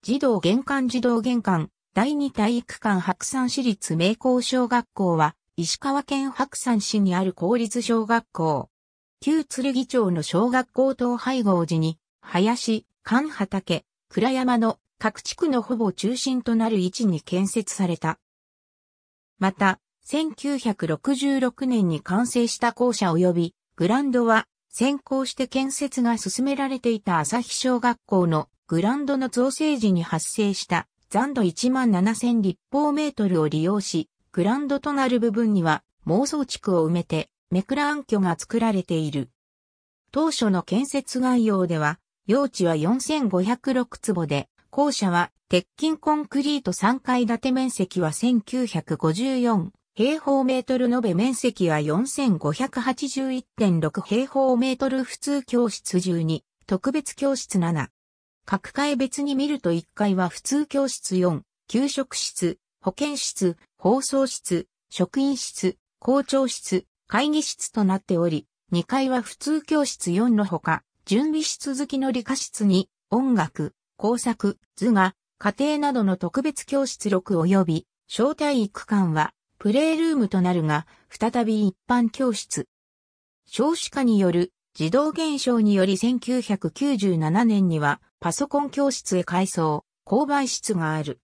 児童玄関児童玄関、第二体育館白山市立名工小学校は、石川県白山市にある公立小学校。旧剣町の小学校等配合時に、林、菅畑、倉山の各地区のほぼ中心となる位置に建設された。また、1966年に完成した校舎及び、グランドは、先行して建設が進められていた朝日小学校のグランドの造成時に発生した残土1万7000立方メートルを利用し、グランドとなる部分には妄想地区を埋めて、メクラン居が作られている。当初の建設概要では、用地は4506坪で、校舎は鉄筋コンクリート3階建て面積は1954平方メートル延べ面積は4581.6平方メートル普通教室12、特別教室7、各階別に見ると1階は普通教室4、給食室、保健室、放送室、職員室、校長室、会議室となっており、2階は普通教室4のほか、準備室付きの理科室に、音楽、工作、図画、家庭などの特別教室6及び、招待育館は、プレールームとなるが、再び一般教室。少子化による自動現象により1997年にはパソコン教室へ改装、購買室がある。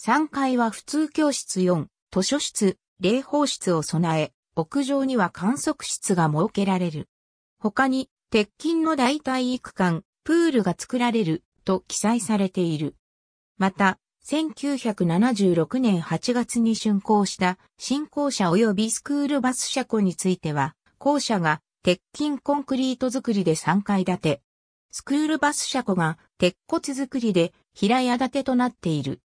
3階は普通教室4、図書室、霊宝室を備え、屋上には観測室が設けられる。他に、鉄筋の代替育館、プールが作られると記載されている。また、1976年8月に竣工した新校舎及びスクールバス車庫については、校舎が鉄筋コンクリート造りで3階建て。スクールバス車庫が鉄骨造りで平屋建てとなっている。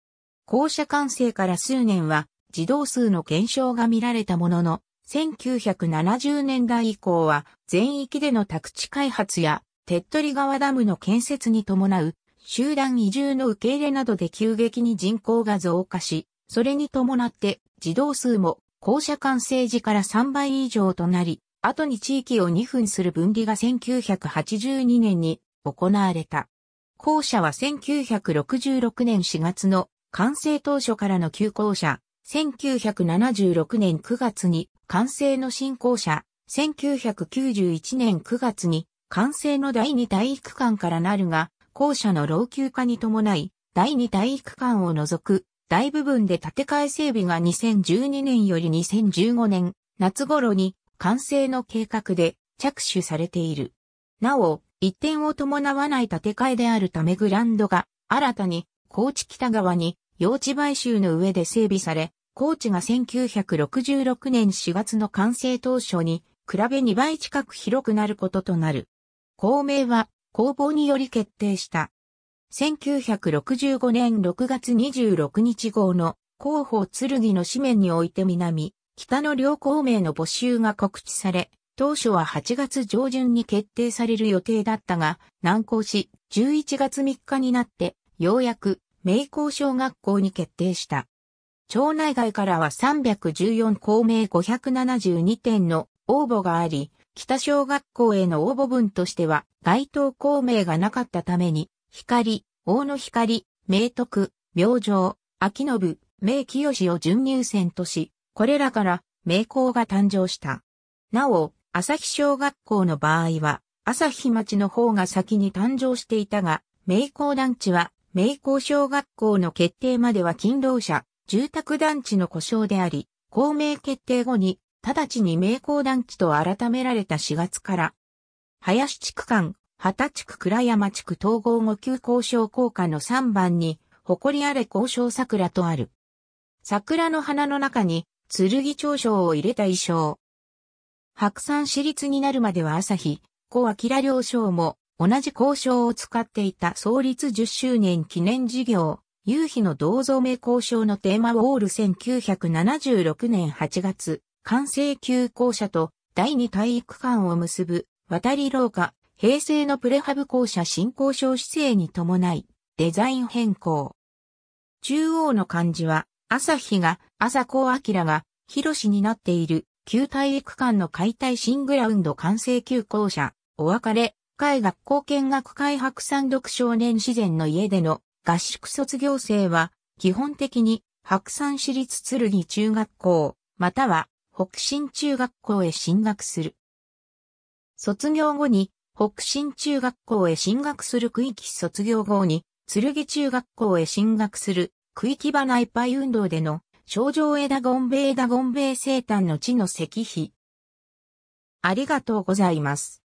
校舎完成から数年は児童数の減少が見られたものの、1970年代以降は全域での宅地開発や、手っ取り川ダムの建設に伴う集団移住の受け入れなどで急激に人口が増加し、それに伴って児童数も校舎完成時から3倍以上となり、後に地域を2分する分離が1982年に行われた。校舎は1966年4月の完成当初からの旧校舎、1976年9月に完成の新校舎、1991年9月に完成の第2体育館からなるが、校舎の老朽化に伴い、第2体育館を除く大部分で建て替え整備が2012年より2015年夏頃に完成の計画で着手されている。なお、一点を伴わない建て替えであるためグランドが新たに高知北側に用地買収の上で整備され、高知が1966年4月の完成当初に比べ2倍近く広くなることとなる。公明は公募により決定した。1965年6月26日号の広報剣の紙面において南、北の両校名の募集が告知され、当初は8月上旬に決定される予定だったが、難航し、11月3日になって、ようやく、名光小学校に決定した。町内外からは314校名572点の応募があり、北小学校への応募分としては、該当校名がなかったために、光、大野光、明徳、明星、秋信、明清を準入選とし、これらから名校が誕生した。なお、朝日小学校の場合は、朝日町の方が先に誕生していたが、名校団地は、名校小学校の決定までは勤労者、住宅団地の故障であり、公明決定後に、直ちに名校団地と改められた4月から、林地区間、畑地区倉山地区統合後旧交渉効果の3番に、誇りあれ交渉桜とある。桜の花の中に剣長賞を入れた衣装。白山市立になるまでは朝日、小明良賞も同じ交渉を使っていた創立10周年記念事業、夕日の銅像名交渉のテーマウォール1976年8月、完成休校舎と第二体育館を結ぶ渡り廊下、平成のプレハブ校舎新交渉姿勢に伴い、デザイン変更。中央の漢字は、朝日が朝子明が、広しになっている、旧体育館の解体新グラウンド完成旧校舎、お別れ、海学校見学会白山独少年自然の家での合宿卒業生は、基本的に白山市立剣中学校、または北新中学校へ進学する。卒業後に北新中学校へ進学する区域卒業後に剣中学校へ進学する区域場内パイ運動での症状枝ゴンベ枝ゴンベ生誕の地の石碑。ありがとうございます。